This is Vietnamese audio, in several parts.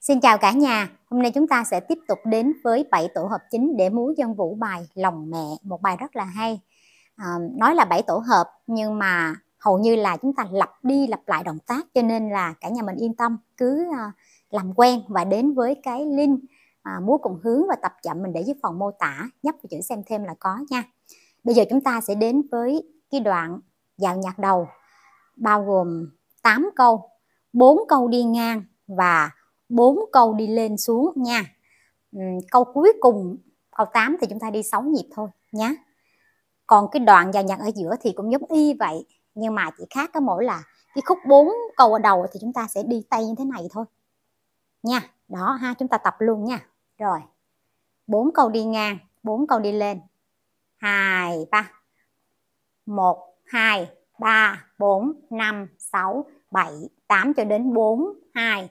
Xin chào cả nhà, hôm nay chúng ta sẽ tiếp tục đến với 7 tổ hợp chính để múa dân vũ bài Lòng Mẹ, một bài rất là hay. À, nói là 7 tổ hợp nhưng mà hầu như là chúng ta lặp đi lặp lại động tác cho nên là cả nhà mình yên tâm cứ à, làm quen và đến với cái link à, múa cùng hướng và tập chậm mình để dưới phần mô tả, nhấp vào chữ xem thêm là có nha. Bây giờ chúng ta sẽ đến với cái đoạn dạo nhạc đầu bao gồm 8 câu, 4 câu đi ngang và bốn câu đi lên xuống nha câu cuối cùng câu 8 thì chúng ta đi 6 nhịp thôi nhé còn cái đoạn dài nhạc ở giữa thì cũng giống y vậy nhưng mà chỉ khác cái mỗi là cái khúc 4 câu ở đầu thì chúng ta sẽ đi tay như thế này thôi nha đó ha chúng ta tập luôn nha rồi bốn câu đi ngang bốn câu đi lên hai ba một hai ba bốn năm sáu bảy tám cho đến bốn hai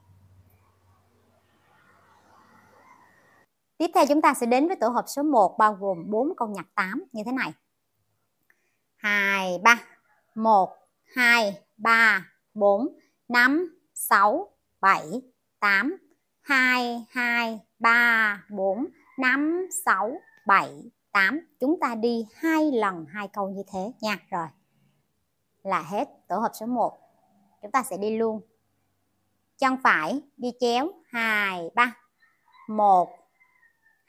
Tiếp theo chúng ta sẽ đến với tổ hợp số 1 bao gồm 4 câu nhạc 8 như thế này. 2, 3, 1, 2, 3, 4, 5, 6, 7, 8, 2, 2, 3, 4, 5, 6, 7, 8. Chúng ta đi hai lần hai câu như thế nha. Rồi. Là hết tổ hợp số 1. Chúng ta sẽ đi luôn. Chân phải đi chéo 2 3 1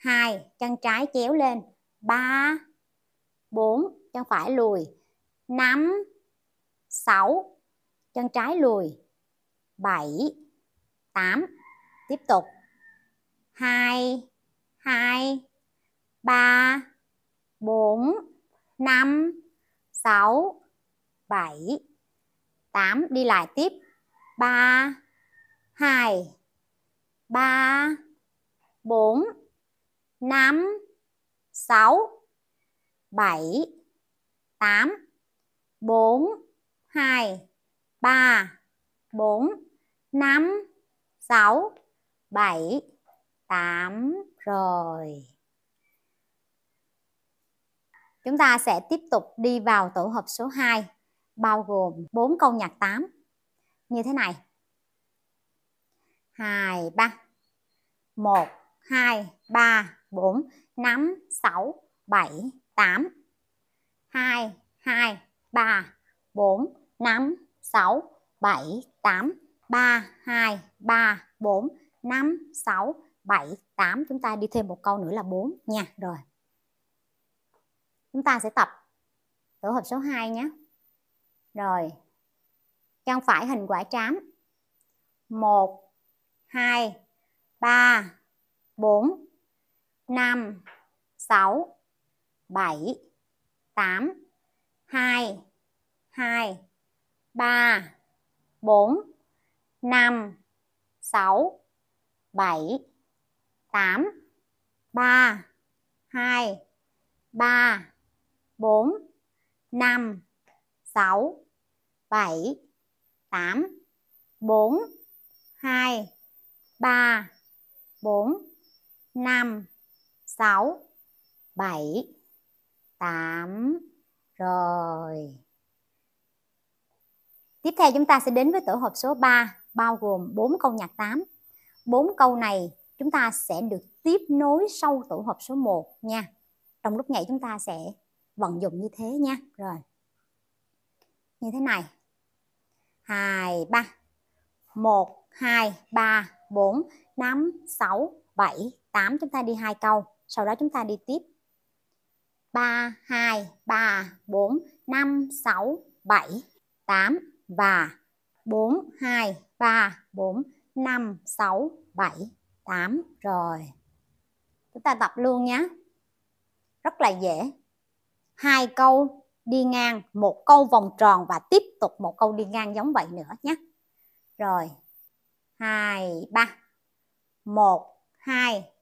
2 chân trái chéo lên 3 4 chân phải lùi 5 6 chân trái lùi 7 8 tiếp tục 2 2 3 4 5 6 7 8 đi lại tiếp 3 2 3 4 5 6 7 8 4 2 3 4 5 6 7 8 rồi. Chúng ta sẽ tiếp tục đi vào tổ hợp số 2 bao gồm 4 câu nhạc 8 như thế này. 2 3 1 2, 3, 4, 5, 6, 7, 8. 2, 2, 3, 4, 5, 6, 7, 8. 3, 2, 3, 4, 5, 6, 7, 8. Chúng ta đi thêm một câu nữa là 4 nha. Rồi. Chúng ta sẽ tập tổ hợp số 2 nhé. Rồi. Chân phải hình quả trám. 1, 2, 3, 4, 5, 6, 7, 8, 2, 2, 3, 4, 5, 6, 7, 8, 3, 2, 3, 4, 5, 6, 7, 8, 4, 2, 3, 4, 5, 6, 7, 8. Rồi. Tiếp theo chúng ta sẽ đến với tổ hợp số 3 bao gồm 4 câu nhạc 8. 4 câu này chúng ta sẽ được tiếp nối sau tổ hợp số 1 nha. Trong lúc nhảy chúng ta sẽ vận dụng như thế nha. Rồi. Như thế này. 2 3 1 2 3 4 5 6 7 8 chúng ta đi hai câu sau đó chúng ta đi tiếp 3 2 3 4 5 6 7 8 và 4 2 3 4 5 6 7 8 rồi chúng ta tập luôn nhé rất là dễ hai câu đi ngang một câu vòng tròn và tiếp tục một câu đi ngang giống vậy nữa nhé rồi hai ba một hai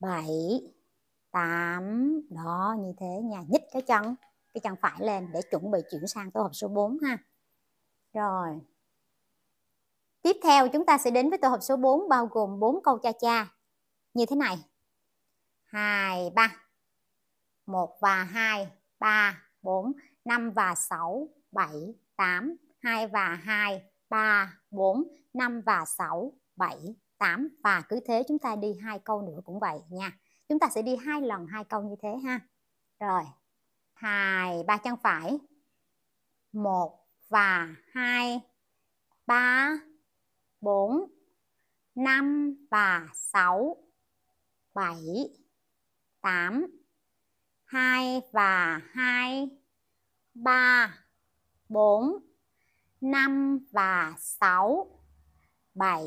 7 8 đó như thế nha nhích cái chân cái chân phải lên để chuẩn bị chuyển sang tổ hợp số 4 ha rồi tiếp theo chúng ta sẽ đến với tổ hợp số 4 bao gồm 4 câu cha cha như thế này 2 3 1 và 2 3 4 5 và 6 7 8 2 và 2 3 4 5 và 6 7 8 và cứ thế chúng ta đi hai câu nữa cũng vậy nha chúng ta sẽ đi hai lần hai câu như thế ha rồi hai ba chân phải một và hai ba bốn năm và sáu bảy tám hai và hai ba bốn năm và sáu bảy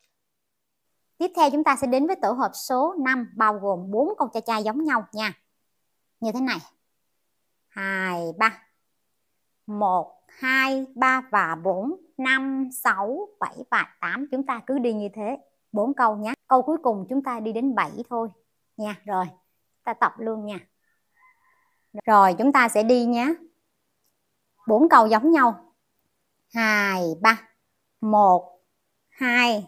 Tiếp theo chúng ta sẽ đến với tổ hợp số 5 bao gồm 4 con cha cha giống nhau nha. Như thế này. 2 3 1 2 3 và 4 5 6 7 và 8 chúng ta cứ đi như thế, 4 câu nhé. Câu cuối cùng chúng ta đi đến 7 thôi nha. Rồi, ta tập luôn nha. Rồi chúng ta sẽ đi nhé. 4 câu giống nhau. 2 3 1 2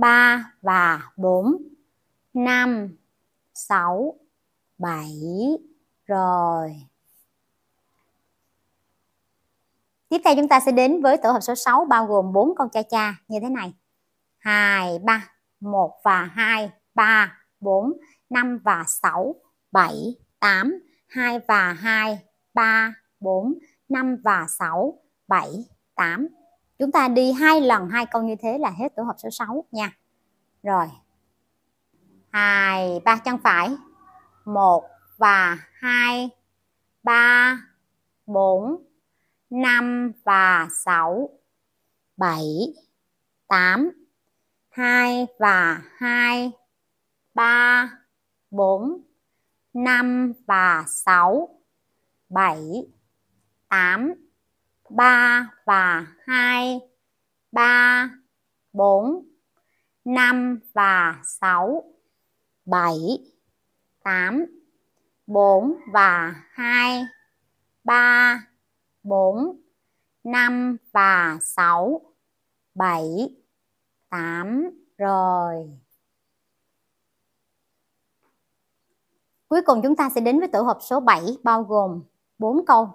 3 và 4 5 6 7 rồi Tiếp theo chúng ta sẽ đến với tổ hợp số 6 bao gồm 4 con cha cha như thế này 2, 3, 1 và 2, 3, 4, 5 và 6, 7, 8, 2 và 2, 3, 4, 5 và 6, 7, 8, chúng ta đi hai lần hai câu như thế là hết tổ hợp số 6 nha rồi hai ba chân phải một và hai ba bốn năm và sáu bảy tám hai và hai ba bốn năm và sáu bảy tám 3 và 2, 3, 4, 5 và 6, 7, 8, 4 và 2, 3, 4, 5 và 6, 7, 8 rồi. Cuối cùng chúng ta sẽ đến với tổ hợp số 7 bao gồm 4 câu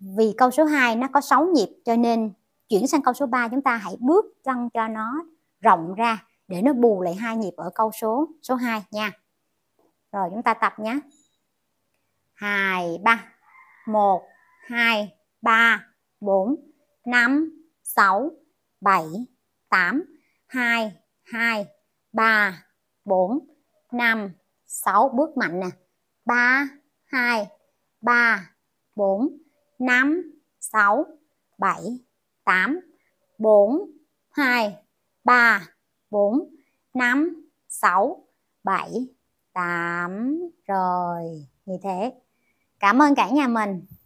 vì câu số 2 nó có 6 nhịp cho nên chuyển sang câu số 3 chúng ta hãy bước chân cho nó rộng ra để nó bù lại hai nhịp ở câu số số 2 nha. Rồi chúng ta tập nhé. 2 3 1 2 3 4 5 6 7 8 2 2 3 4 5 6 bước mạnh nè. 3 2 3 4 5, 6, 7, 8, 4, 2, 3, 4, 5, 6, 7, 8 rồi như thế cảm ơn cả nhà mình